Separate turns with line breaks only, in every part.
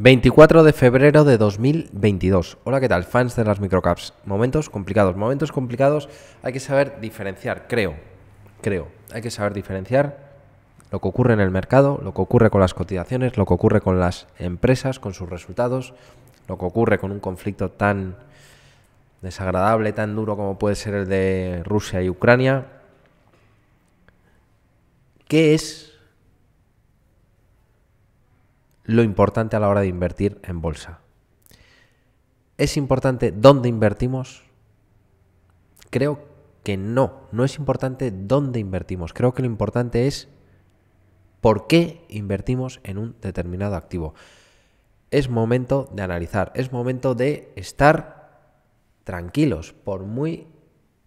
24 de febrero de 2022. Hola, ¿qué tal? Fans de las microcaps. Momentos complicados. Momentos complicados hay que saber diferenciar, creo. Creo. Hay que saber diferenciar lo que ocurre en el mercado, lo que ocurre con las cotizaciones, lo que ocurre con las empresas, con sus resultados, lo que ocurre con un conflicto tan desagradable, tan duro como puede ser el de Rusia y Ucrania. ¿Qué es lo importante a la hora de invertir en bolsa. ¿Es importante dónde invertimos? Creo que no, no es importante dónde invertimos, creo que lo importante es por qué invertimos en un determinado activo. Es momento de analizar, es momento de estar tranquilos, por muy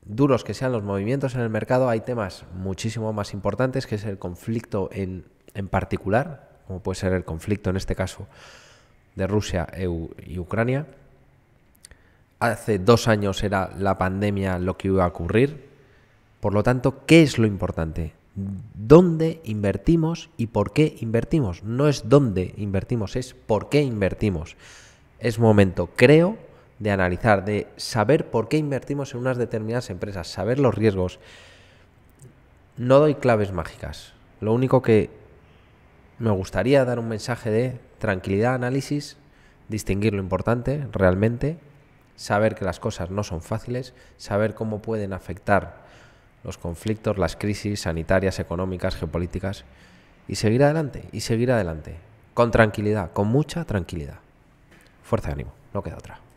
duros que sean los movimientos en el mercado, hay temas muchísimo más importantes, que es el conflicto en, en particular, como puede ser el conflicto en este caso de Rusia y Ucrania. Hace dos años era la pandemia lo que iba a ocurrir. Por lo tanto, ¿qué es lo importante? ¿Dónde invertimos y por qué invertimos? No es dónde invertimos, es por qué invertimos. Es momento, creo, de analizar, de saber por qué invertimos en unas determinadas empresas, saber los riesgos. No doy claves mágicas. Lo único que me gustaría dar un mensaje de tranquilidad, análisis, distinguir lo importante realmente, saber que las cosas no son fáciles, saber cómo pueden afectar los conflictos, las crisis sanitarias, económicas, geopolíticas, y seguir adelante, y seguir adelante, con tranquilidad, con mucha tranquilidad. Fuerza de ánimo, no queda otra.